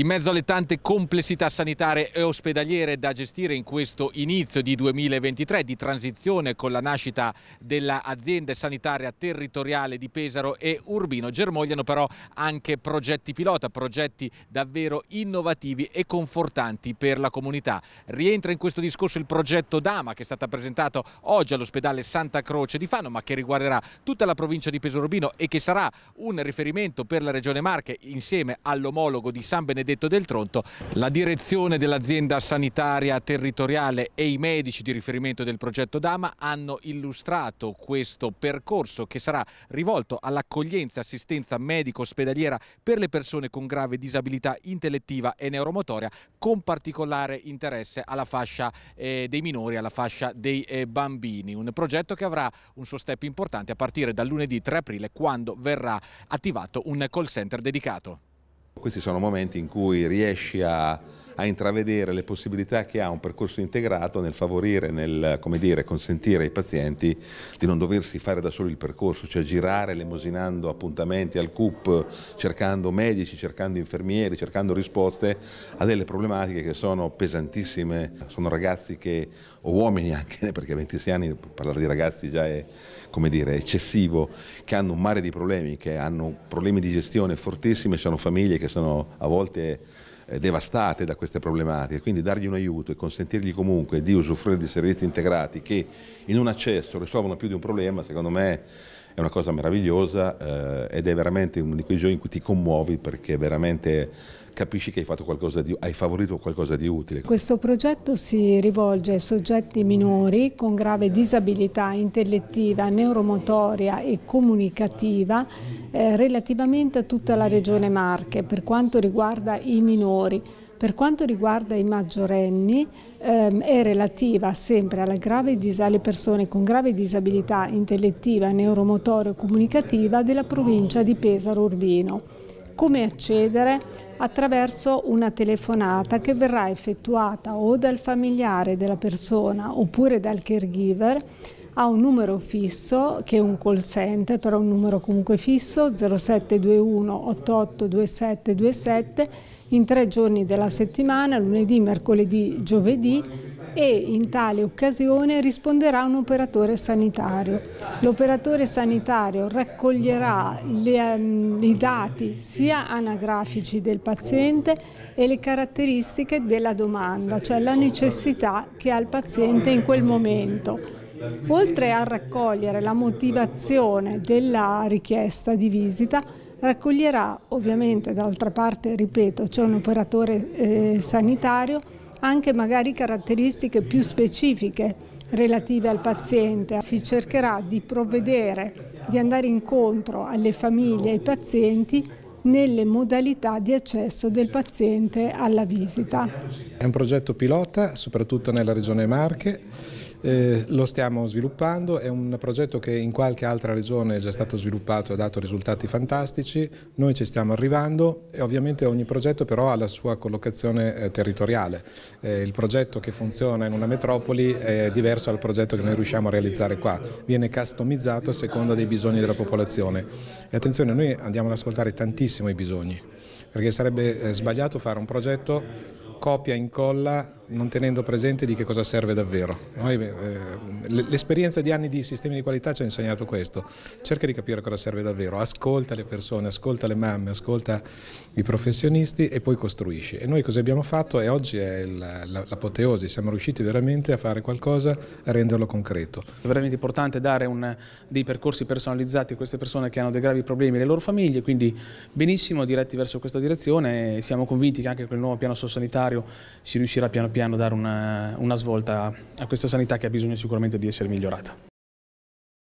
In mezzo alle tante complessità sanitarie e ospedaliere da gestire in questo inizio di 2023 di transizione con la nascita dell'azienda sanitaria territoriale di Pesaro e Urbino, germogliano però anche progetti pilota, progetti davvero innovativi e confortanti per la comunità. Rientra in questo discorso il progetto Dama che è stato presentato oggi all'ospedale Santa Croce di Fano ma che riguarderà tutta la provincia di Pesaro Urbino e che sarà un riferimento per la Regione Marche insieme all'omologo di San Benedetto Benedetto del Tronto. La direzione dell'azienda sanitaria territoriale e i medici di riferimento del progetto Dama hanno illustrato questo percorso che sarà rivolto all'accoglienza e assistenza medico-ospedaliera per le persone con grave disabilità intellettiva e neuromotoria con particolare interesse alla fascia eh, dei minori, alla fascia dei eh, bambini. Un progetto che avrà un suo step importante a partire dal lunedì 3 aprile quando verrà attivato un call center dedicato. Questi sono momenti in cui riesci a a intravedere le possibilità che ha un percorso integrato nel favorire, nel dire, consentire ai pazienti di non doversi fare da soli il percorso, cioè girare lemosinando appuntamenti al CUP, cercando medici, cercando infermieri, cercando risposte a delle problematiche che sono pesantissime, sono ragazzi che, o uomini anche, perché a 26 anni parlare di ragazzi già è dire, eccessivo, che hanno un mare di problemi, che hanno problemi di gestione fortissime, sono famiglie che sono a volte eh, devastate da queste problematiche, quindi dargli un aiuto e consentirgli comunque di usufruire di servizi integrati che in un accesso risolvono più di un problema, secondo me è una cosa meravigliosa eh, ed è veramente uno di quei giorni in cui ti commuovi perché veramente capisci che hai, fatto qualcosa di, hai favorito qualcosa di utile. Questo progetto si rivolge ai soggetti minori con grave disabilità intellettiva, neuromotoria e comunicativa eh, relativamente a tutta la regione Marche per quanto riguarda i minori. Per quanto riguarda i maggiorenni ehm, è relativa sempre dis alle persone con grave disabilità intellettiva, neuromotoria o comunicativa della provincia di Pesaro Urbino. Come accedere? Attraverso una telefonata che verrà effettuata o dal familiare della persona oppure dal caregiver ha un numero fisso che è un call center, però un numero comunque fisso 0721 882727 in tre giorni della settimana, lunedì, mercoledì, giovedì e in tale occasione risponderà un operatore sanitario. L'operatore sanitario raccoglierà ehm, i dati sia anagrafici del paziente e le caratteristiche della domanda, cioè la necessità che ha il paziente in quel momento Oltre a raccogliere la motivazione della richiesta di visita, raccoglierà ovviamente, d'altra parte, ripeto, c'è un operatore eh, sanitario, anche magari caratteristiche più specifiche relative al paziente. Si cercherà di provvedere, di andare incontro alle famiglie e ai pazienti nelle modalità di accesso del paziente alla visita. È un progetto pilota, soprattutto nella regione Marche eh, lo stiamo sviluppando, è un progetto che in qualche altra regione è già stato sviluppato e ha dato risultati fantastici, noi ci stiamo arrivando e ovviamente ogni progetto però ha la sua collocazione eh, territoriale. Eh, il progetto che funziona in una metropoli è diverso dal progetto che noi riusciamo a realizzare qua, viene customizzato a seconda dei bisogni della popolazione. E attenzione, noi andiamo ad ascoltare tantissimo i bisogni, perché sarebbe eh, sbagliato fare un progetto copia e incolla non tenendo presente di che cosa serve davvero. Eh, l'esperienza di anni di sistemi di qualità ci ha insegnato questo, cerca di capire cosa serve davvero, ascolta le persone, ascolta le mamme, ascolta i professionisti e poi costruisci. E noi cosa abbiamo fatto e oggi è l'apoteosi, siamo riusciti veramente a fare qualcosa, a renderlo concreto. È veramente importante dare un, dei percorsi personalizzati a queste persone che hanno dei gravi problemi e le loro famiglie, quindi benissimo diretti verso questa direzione e siamo convinti che anche con il nuovo piano socio si riuscirà piano piano piano dare una, una svolta a questa sanità che ha bisogno sicuramente di essere migliorata.